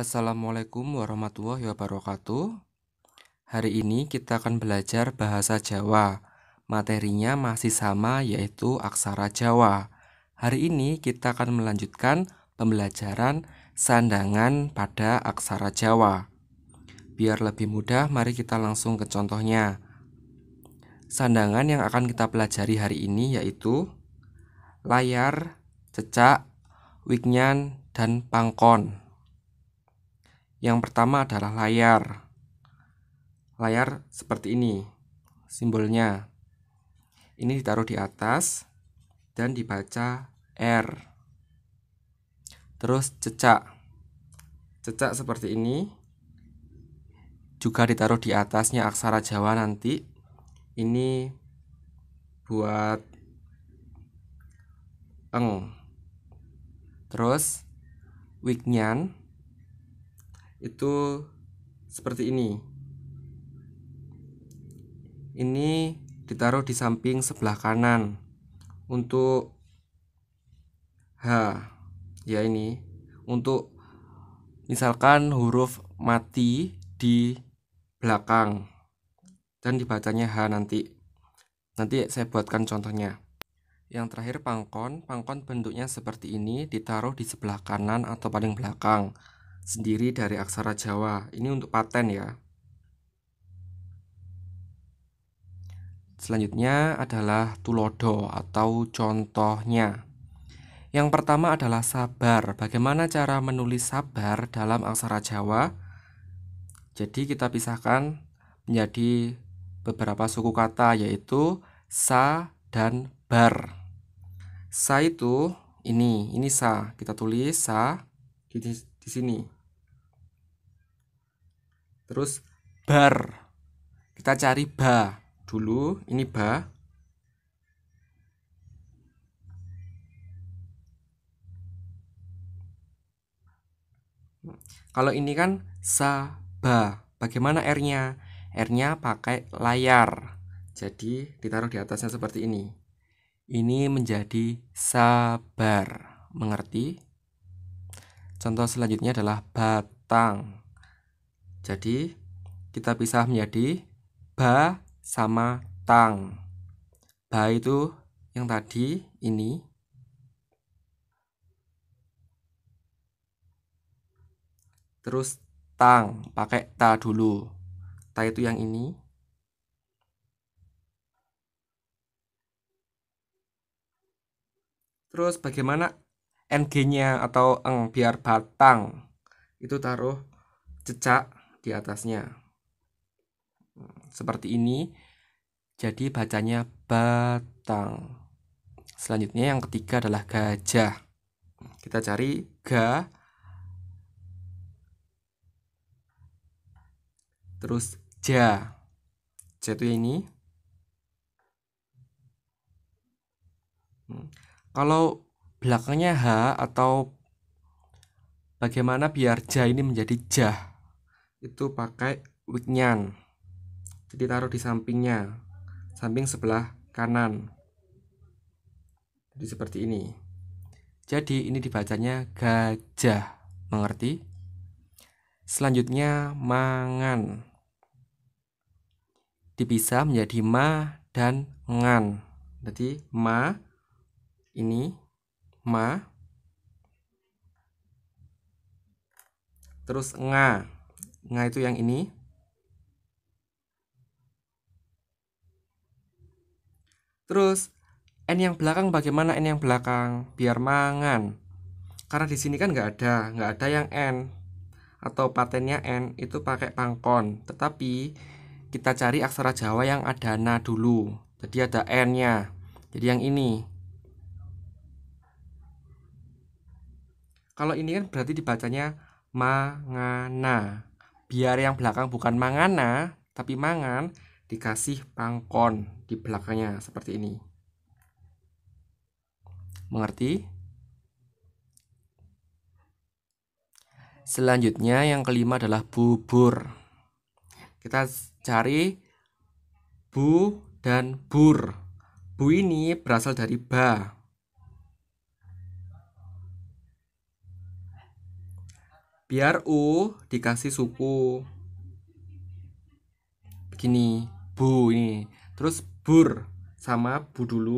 Assalamualaikum warahmatullahi wabarakatuh. Hari ini kita akan belajar bahasa Jawa. Materinya masih sama yaitu aksara Jawa. Hari ini kita akan melanjutkan pembelajaran sandangan pada aksara Jawa. Biar lebih mudah, mari kita langsung ke contohnya. Sandangan yang akan kita pelajari hari ini yaitu layar, cecak, wignan, dan pangkon. Yang pertama adalah layar. Layar seperti ini, simbolnya. Ini ditaruh di atas dan dibaca R. Terus cecak. Cecak seperti ini. Juga ditaruh di atasnya aksara Jawa nanti. Ini buat eng. Terus wignan itu seperti ini. Ini ditaruh di samping sebelah kanan untuk H. Ya ini untuk misalkan huruf mati di belakang dan dibacanya H nanti. Nanti saya buatkan contohnya. Yang terakhir pangkon, pangkon bentuknya seperti ini, ditaruh di sebelah kanan atau paling belakang sendiri dari aksara Jawa. Ini untuk paten ya. Selanjutnya adalah tulodo atau contohnya. Yang pertama adalah sabar. Bagaimana cara menulis sabar dalam aksara Jawa? Jadi kita pisahkan menjadi beberapa suku kata yaitu sa dan bar. Sa itu ini, ini sa. Kita tulis sa di sini terus bar kita cari ba dulu ini ba kalau ini kan saba bagaimana R-nya R-nya pakai layar jadi ditaruh di atasnya seperti ini ini menjadi sabar mengerti Contoh selanjutnya adalah batang. Jadi kita bisa menjadi ba sama tang. Ba itu yang tadi ini. Terus tang, pakai ta dulu. Ta itu yang ini. Terus bagaimana ng-nya atau eng biar batang itu taruh cecak di atasnya. Seperti ini. Jadi bacanya batang. Selanjutnya yang ketiga adalah gajah. Kita cari ga terus ja. Ja itu ini. Hmm. Kalau belakangnya H atau bagaimana biar jah ini menjadi jah itu pakai wignan jadi taruh di sampingnya samping sebelah kanan jadi seperti ini jadi ini dibacanya gajah mengerti selanjutnya mangan dipisah menjadi ma dan ngan jadi ma ini ma terus nga nga itu yang ini terus n yang belakang bagaimana n yang belakang biar mangan karena di sini kan nggak ada nggak ada yang n atau patennya n itu pakai pangkon tetapi kita cari aksara Jawa yang ada na dulu jadi ada n nya jadi yang ini Kalau ini kan berarti dibacanya mangana. Biar yang belakang bukan mangana, tapi mangan dikasih pangkon di belakangnya seperti ini. Mengerti? Selanjutnya yang kelima adalah bubur. Kita cari bu dan bur. Bu ini berasal dari ba. Biar U dikasih suku. Begini, bu ini. Terus bur sama bu dulu.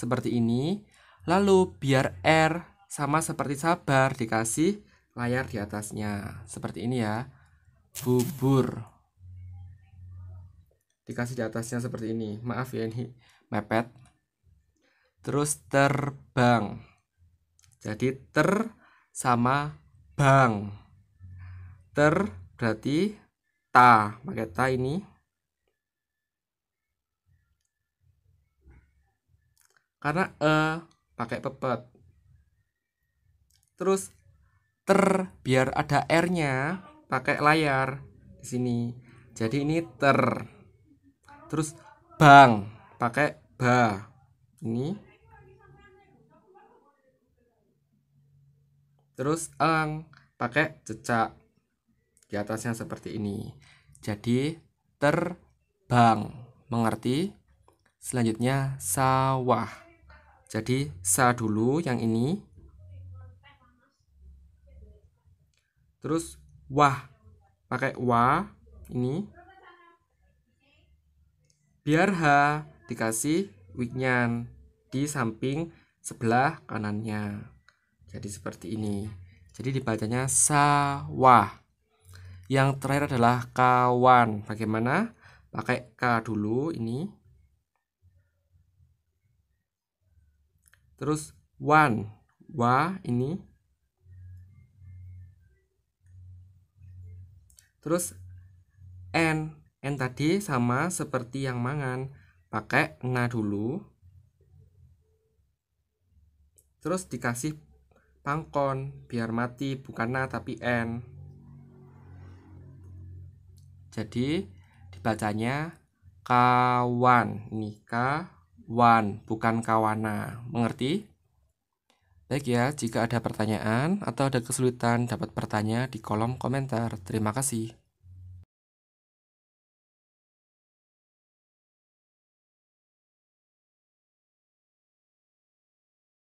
Seperti ini. Lalu biar R sama seperti sabar dikasih layar di atasnya. Seperti ini ya. Bubur dikasih di atasnya seperti ini maaf ya ini mepet terus terbang jadi ter sama bang. Ter berarti ta, pakai ta ini. Karena e pakai pepet. Terus ter biar ada r-nya pakai layar di sini. Jadi ini ter. Terus bang pakai ba. Ini terus eng pakai cecak di atasnya seperti ini jadi terbang mengerti selanjutnya sawah jadi sa dulu yang ini terus wah pakai wah ini biar ha dikasih wignan di samping sebelah kanannya jadi seperti ini. Jadi dibacanya sawah. Yang terakhir adalah kawan. Bagaimana? Pakai K dulu ini. Terus wan. Wa ini. Terus n. N tadi sama seperti yang mangan. Pakai na dulu. Terus dikasih pangkon biar mati bukan na tapi n jadi dibacanya kawan nika wan bukan kawana mengerti baik ya jika ada pertanyaan atau ada kesulitan dapat bertanya di kolom komentar terima kasih